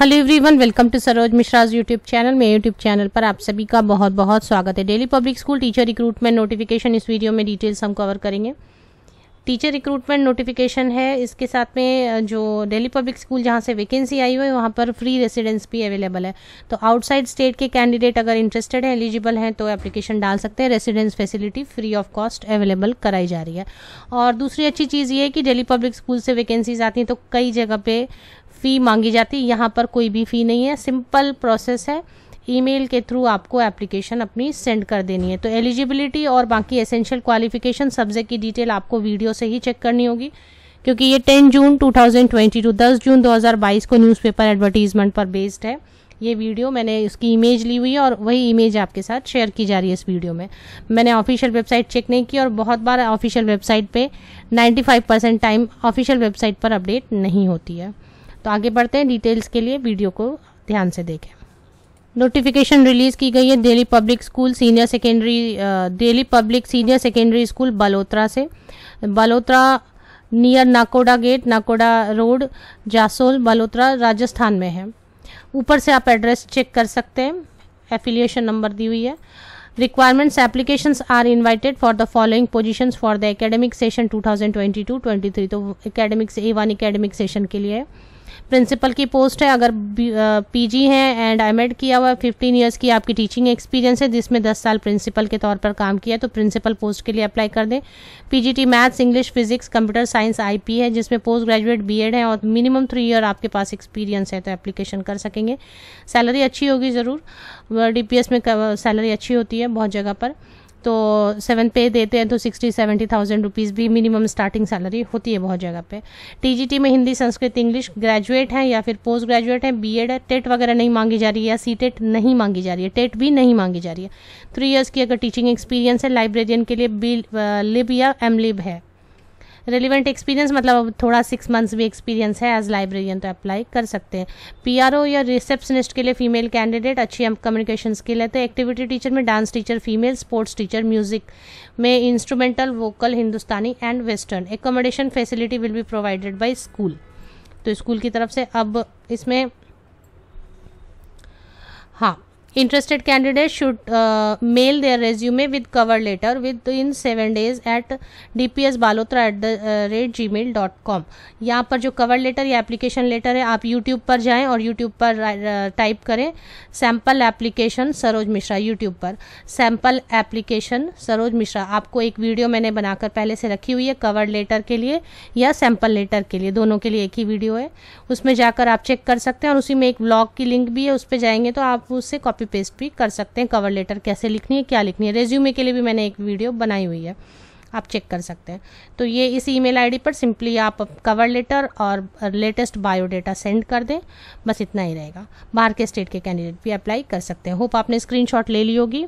hello everyone welcome to Saroj Mishra's YouTube channel मेरे YouTube channel पर आप सभी का बहुत बहुत स्वागत है Delhi public school teacher recruitment notification इस वीडियो में डिटेल्स हम कवर करेंगे टीचर रिक्रूटमेंट नोटिफिकेशन है इसके साथ में जो दिल्ली पब्लिक स्कूल जहाँ से वैकेंसी आई हुई है वहाँ पर फ्री रेसिडेंस भी अवेलेबल है तो आउटसाइड स्टेट के कैंडिडेट अगर इंटरेस्टेड हैं एलिजिबल हैं तो एप्लीकेशन डाल सकते हैं residence facility free of cost available कराई जा रही है और दूसरी अच्छी चीज़ ये है कि डेली पब्लिक स्कूल से वैकेंसीज आती हैं तो कई जगह पर फ़ी मांगी जाती है यहाँ पर कोई भी फ़ी नहीं है सिंपल प्रोसेस है ईमेल के थ्रू आपको एप्लीकेशन अपनी सेंड कर देनी है तो एलिजिबिलिटी और बाकी एसेंशियल क्वालिफिकेशन सब्जेक्ट की डिटेल आपको वीडियो से ही चेक करनी होगी क्योंकि ये 10 जून 2022 10 जून 2022 को न्यूज़पेपर एडवर्टीजमेंट पर बेस्ड है ये वीडियो मैंने उसकी इमेज ली हुई है और वही इमेज आपके साथ शेयर की जा रही है इस वीडियो में मैंने ऑफिशियल वेबसाइट चेक नहीं की और बहुत बार ऑफिशियल वेबसाइट पे 95 परसेंट टाइम ऑफिशियल वेबसाइट पर अपडेट नहीं होती है तो आगे बढ़ते हैं डिटेल्स के लिए वीडियो को ध्यान से देखें नोटिफिकेशन रिलीज की गई है Delhi public school senior secondary Delhi public senior secondary school Balotra से Balotra near Nakoda gate Nakoda road Jasol Balotra Rajasthan में है ऊपर से आप एड्रेस चेक कर सकते हैं एफिलिएशन नंबर दी हुई है for the following position for the academic positions two thousand twenty two 2022-23 तो academic से वन एकेडमिक सेशन के लिए है प्रिंसिपल की पोस्ट है अगर पीजी है एंड एमएड किया हुआ है फिफ्टीन ईयर्स की आपकी टीचिंग एक्सपीरियंस है जिसमें दस साल प्रिंसिपल के तौर पर काम किया तो प्रिंसिपल पोस्ट के लिए अप्लाई कर दें PGT maths English physics computer science IP है जिसमें पोस्ट ग्रेजुएट बीएड है और मिनिमम थ्री ईयर आपके पास एक्सपीरियंस है तो एप्लीकेशन कर सकेंगे सैलरी अच्छी होगी ज़रूर डी में सैलरी अच्छी होती है बहुत जगह पर तो सेवन पे देते हैं तो सिक्सटी सेवेंटी थाउजेंड रुपीज़ भी मिनिमम स्टार्टिंग सैलरी होती है बहुत जगह पे टीजीटी में हिंदी संस्कृत इंग्लिश ग्रेजुएट हैं या फिर पोस्ट ग्रेजुएट हैं बीएड है टेट वगैरह नहीं मांगी जा रही है या सी टेट नहीं मांगी जा रही है टेट भी नहीं मांगी जा रही है थ्री ईयर्स की अगर टीचिंग एक्सपीरियंस है लाइब्रेरियन के लिए बी लिब या एम लिब है रेलिवेंट एक्सपीरियंस मतलब थोड़ा सिक्स मंथ्स भी एक्सपीरियंस है एज लाइब्रेरियन तो अप्लाई कर सकते हैं पीआरओ या रिसेप्शनिस्ट के लिए फीमेल कैंडिडेट अच्छी कम्युनिकेशन स्किल है तो एक्टिविटी टीचर में dance teacher female sports teacher music में instrumental vocal Hindustani and western accommodation facility will be provided by school तो स्कूल की तरफ से अब इसमें हाँ interested candidate should mail their resume with cover letter with in seven D P S Balotra at the rate gmail dot com यहाँ पर जो कवर लेटर या एप्लीकेशन लेटर है आप यूट्यूब पर जाएँ और यूट्यूब पर टाइप uh, करें sample application Saroj Mishra YouTube पर सैम्पल एप्लीकेशन सरोज मिश्रा आपको एक वीडियो मैंने बनाकर पहले से रखी हुई है कवर लेटर के लिए या सैम्पल लेटर के लिए दोनों के लिए एक ही वीडियो है उसमें जाकर आप चेक कर सकते हैं और उसी में एक ब्लॉग की लिंक भी है उस पर जाएंगे तो आप उससे कॉपी कॉपी पेस्ट भी कर सकते हैं कवर लेटर कैसे लिखनी है क्या लिखनी है रेज्यूमे के लिए भी मैंने एक वीडियो बनाई हुई है आप चेक कर सकते हैं तो ये इस ईमेल आईडी पर सिंपली आप कवर लेटर और लेटेस्ट बायोडाटा सेंड कर दें बस इतना ही रहेगा बाहर के स्टेट के कैंडिडेट भी अप्लाई कर सकते हैं होप आपने स्क्रीनशॉट ले ली होगी